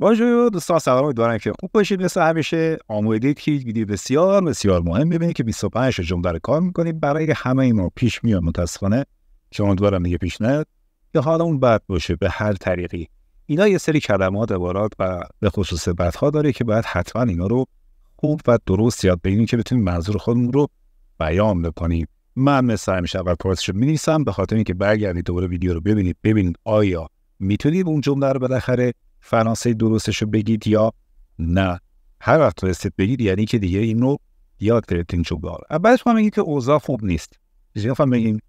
باجو دوستان سلام امیدوارم که خوب باشید مثل همیشه آمویدید که ویدیو بسیار بسیار مهم ببینید که 25 جمعه کار میکنید برای همه ما پیش میاد متاسفانه که امیدوارم دیگه پیش نیاد یا حالا اون بد باشه به هر طریقی اینا یه سری کلمات عبارات و به خصوص بدها داره که باید حتما اینا رو خوب و درست یاد بگیریم که بتونیم منظور خودمون رو بیان بکنیم من مثل همیشه اول پارسش رو مینویسم به خاطر اینکه برگردید دوباره ویدیو رو ببینید ببینید آیا میتونید اون جمله رو بالاخره فرانسه درستش رو بگید یا نه هر وقت رسید بگید یعنی که دیگه رو یاد گرفتین بار. بعدش شما میگید که اوضاع خوب نیست هم میگیم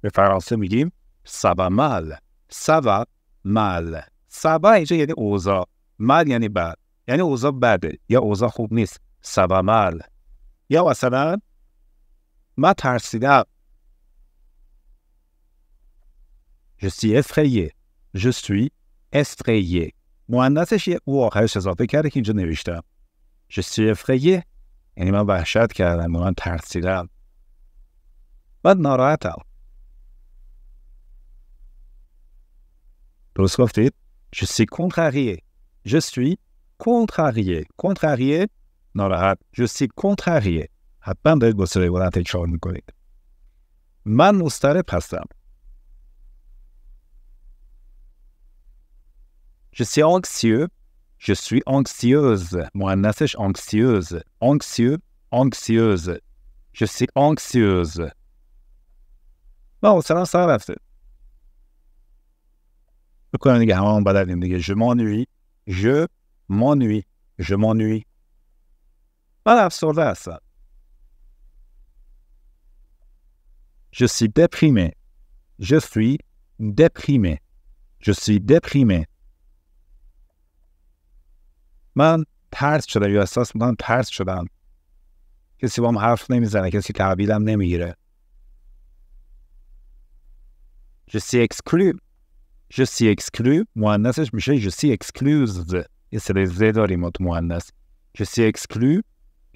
به فرانسه میگیم سبا مل سبا مل سبا اینجا یعنی اوضاع مل یعنی بد یعنی اوضاع بده یا اوضاع خوب نیست سبا مل یا مثلا من ترسیدم Je suis effrayé. Je suis استقیه مهندسش یه او آخرش اضافه کرده که اینجا نوشتم جسیفقیه یعنی من وحشت کردم من ترسیدم و ناراحتم درست گفتید Je suis contrarié. Je suis contrarié. Contrarié ناراحت. Je suis contrarié. حتما دارید با صدای بلند تکرار میکنید. من مضطرب هستم. Je suis anxieux. Je suis anxieuse. Moi, je suis anxieuse. Anxieux, anxieuse. Je suis anxieuse. Bon, ça va, ça. va. Je m'ennuie. Je m'ennuie. Je m'ennuie. Voilà, sur ça. Je suis déprimé. Je suis déprimé. Je suis déprimé. من ترس شدم یا احساس میکنم ترس شدم کسی با هم حرف نمیزنه کسی تحویلم نمیگیره Je suis exclu. Je suis exclu. مهندسش میشه je suis excluse. یه سری زه داریم ما تو Je suis exclu.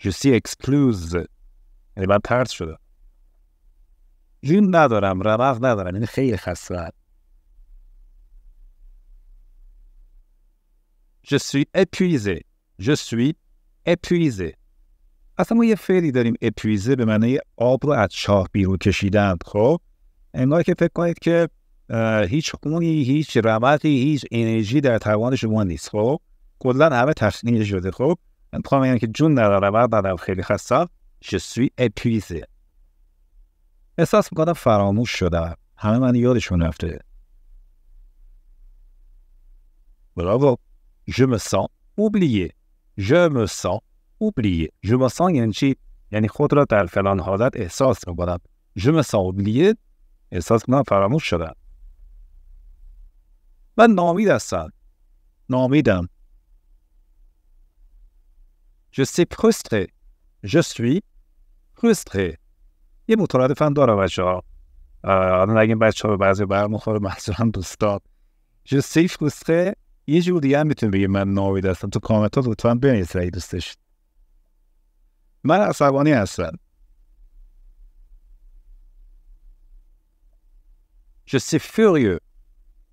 Je suis excluse. یعنی من ترس شدم. جون ندارم، رمق ندارم. یعنی خیلی خسته Je suis épuisé. Je suis épuisé. اصلا ما یه فعلی داریم اپویزه به معنی آب رو از چاه بیرون کشیدن خب انگار که فکر کنید که هیچ خونی هیچ رمقی هیچ انرژی در توان شما نیست خب کلا همه تخنیه شده خب میخوام بگم که جون ندارم من بدم خیلی خستم جسوی اپویزه احساس میکنم فراموش شدم همه من یادشون رفته براو je me sens oublié je me sens oublié یعنی یعنی خود را در فلان حالت احساس میکنم je me sens احساس فراموش شده. من نامید هستم نامیدم je suis frustré je یه بچه ها الان بچه ها بعضی برمیخوره محصولم دوست je suis frustré یه جور دیگه هم میتونی بگی من ناوید هستم تو کامنت ها لطفا بنویس رأی دوستش من عصبانی هستم Je suis furieux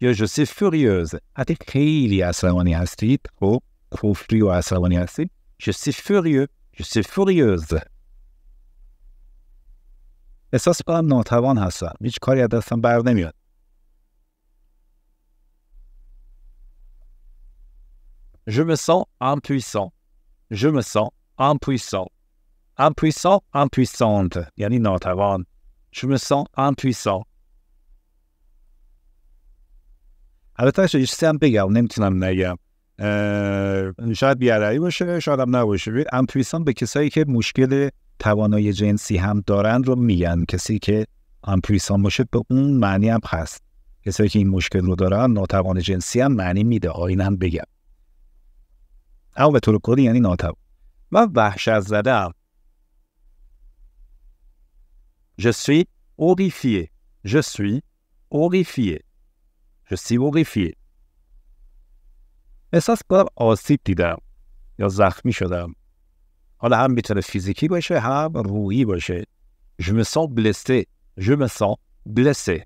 یا je suis furieuse حتی خیلی عصبانی هستید و کفری و عصبانی هستید je suis furieux je suis furieuse احساس کنم ناتوان هستم هیچ کاری از دستم بر نمیاد Je me sens impuissant. Je me sens impuissant. Impuissant, impuissante. یعنی ناتوان. Je me sens impuissant. البته ایستم بگم نمیتونم نگم شاید بیادعی باشه شاید هم نباشه امپویسان به کسایی که مشکل توانای جنسی هم دارن رو میگن کسی که امپویسان باشه به اون معنی هم هست کسایی که این مشکل رو دارن ناتوان جنسی هم معنی میده آین هم بگم اما به طور کلی یعنی ناتوان من وحشت زدم Je suis horrifié. Je suis horrifié. Je suis horrifié. احساس کنم آسیب دیدم یا زخمی شدم حالا هم میتونه فیزیکی باشه هم روحی باشه Je me sens blessé. Je me sens blessé.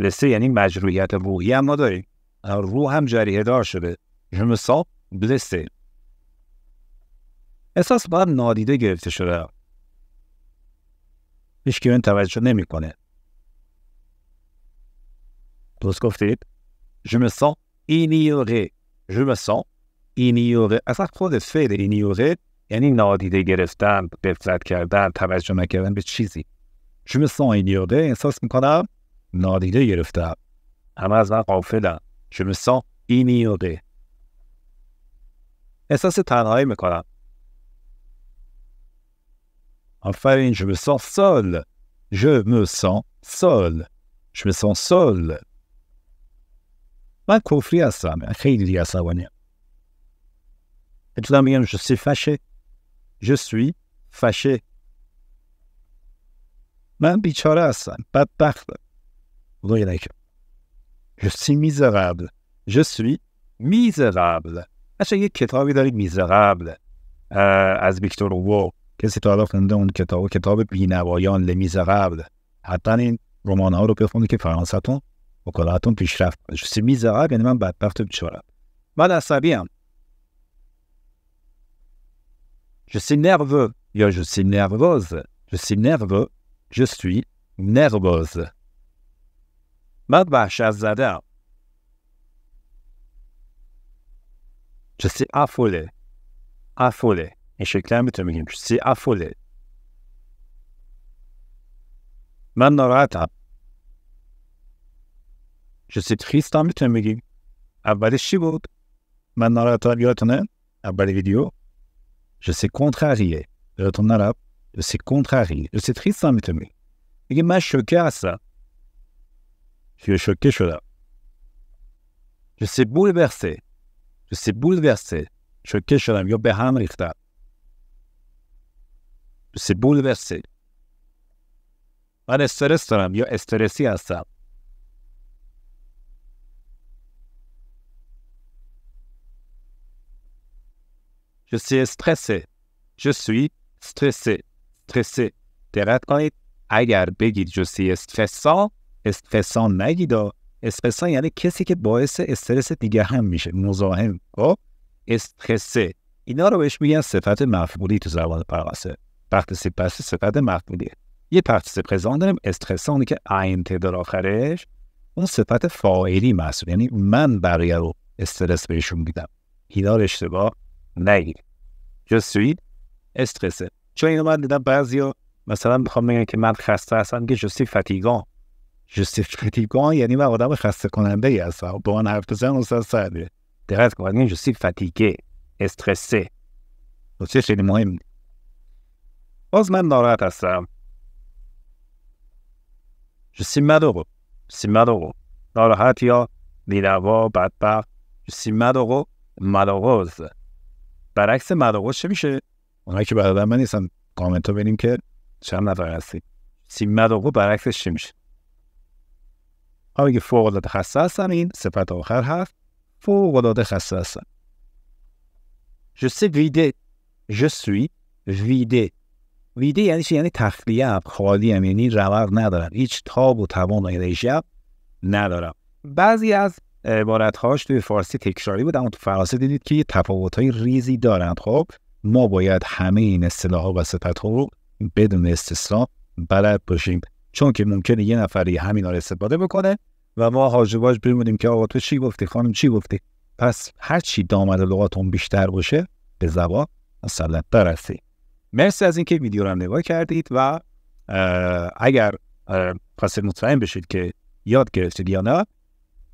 blessé یعنی مجروحیت روحی هم نداریم روح هم جریه دار شده Je me sens blessé. احساس باید نادیده گرفته شده هیچ که این توجه کنه درست گفتید je me sens ignoré je me sens ignoré اصلا خود فعل ignoré یعنی نادیده گرفتن قفلت کردن توجه نکردن به چیزی je me sens ignoré احساس میکنم نادیده گرفتم همه از من قافلم je me sens ignoré احساس تنهایی میکنم Enfin, je me sens seul. Je me sens seul. Je me sens seul. ma conflit à ça, mais Et tout d'un je suis fâché. Je suis fâché. Même bichara, ça, pas parle. Je suis misérable. Je suis misérable. Je suis misérable. Je suis misérable. Je suis misérable. Je suis misérable. کسی تا الان خونده اون کتاب و کتاب بینوایان لمیز قبل حتی این رمان ها رو بخونید که فرانساتون و وکالاتون پیشرفت کنه میز قبل یعنی من بدبخت و بیچارم من عصبی ام Je suis nerveux. یا je suis nerveuse. Je suis nerveux. Je suis nerveuse. من وحشت زده ام Je suis affolé. Affolé. inskiklär med tömningen precis affolé. Maintenant, Manorata. Je suis triste med tömningen. Abade shibot. Manorata biotane. Abade video. Je suis contrarié. Retourne arabe. Je suis contrarié. Je suis triste med tömningen. Jag är choqué à ça. Je suis choqué, je suis là. Je suis bouleversé. Je suis bouleversé. Choqué, je suis là. Jag blir c'est بولورسه من استرس دارم یا استرسی هستم Je suis stressé. Je suis stressé. دقت کنید اگر بگید je suis stressant استرسان نگید یعنی کسی که باعث استرس دیگه هم میشه مزاحم او استرسه اینا رو بهش میگن صفت مفعولی تو زبان فرانسه participe passif صفت مفعولیه یه پرتیسیپ پرزان داریم استرسانی که این در آخرش اون صفت فاعلی محسوب یعنی من برای رو استرس بهشون میدم هیدار رو اشتباه نگیر جسوی استرسه چون اینو من دیدم بعضیا مثلا میخوام بگن که من خسته هستم که جسوی فتیگان جسوی فتیگان یعنی من آدم خسته کننده ای هستم با من حرف بزن اون سر سر دقت کنید جستی فتیگه استرسه خیلی مهم باز من ناراحت هستم Je suis malheureux. Je suis malheureux. ناراحت یا نیروا بدبخت. Je suis malheureux. Malheureuse. برعکس malheureuse چه میشه؟ اونایی که برادر من نیستن کامنتو بینیم که چند نفر هستی. سی malheureux برعکسش چی میشه؟ حالا اگه فوق العاده خسته هستن این صفت آخر هست. فوق العاده خسته هستن. Je suis vidé. Je suis ویده یعنی چی یعنی تخلیه خالی هم. یعنی رور ندارم هیچ تاب و توان و ندارم بعضی از عبارت هاش توی فارسی تکراری بود اما تو فرانسه دیدید که یه تفاوت های ریزی دارند خب ما باید همه این اصطلاح و صفت ها رو بدون استثنا بلد باشیم چون که ممکنه یه نفری همینا رو استفاده بکنه و ما هاجواج بمونیم که آقا تو چی گفتی خانم چی گفتی پس هر چی دامد لغاتون بیشتر باشه به زبان مسلط‌تر هستیم مرسی از اینکه ویدیو رو هم نگاه کردید و اگر پس مطمئن بشید که یاد گرفتید یا نه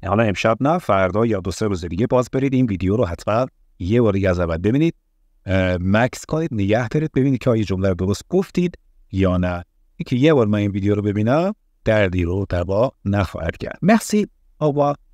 حالا امشب نه فردا یا دو سه روز دیگه باز برید این ویدیو رو حتما یه بار از اول ببینید مکس کنید نگه دارید ببینید که آیا جمله رو درست گفتید یا نه اینکه یه بار من این ویدیو رو ببینم دردی رو دوا نخواهد کرد مرسی آبا.